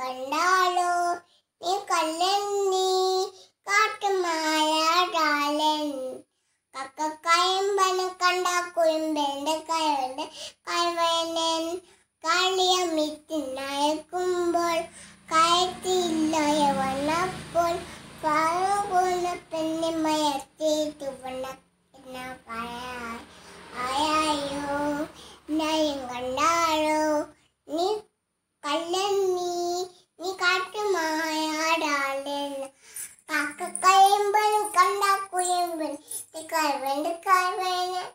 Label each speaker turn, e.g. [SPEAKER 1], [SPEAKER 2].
[SPEAKER 1] കണ്ടാലോ നീ കല്ലെണ്ണി കാട്ടുമായാടാലൻ കക്കക്കായും പന കണ്ട കുരുമ്പേന്റെ കയറുണ്ട് കൈവനൻ കളി nên mây ở chi từ vân nắp na phải ai ai ai yêu nay gần đó rồi ni Kannan நீ நீ காட்டு மாயாடாளன் காக்க கயம்பன் கண்டா குயம்பன் கார் வெண்டு கார் வேணும்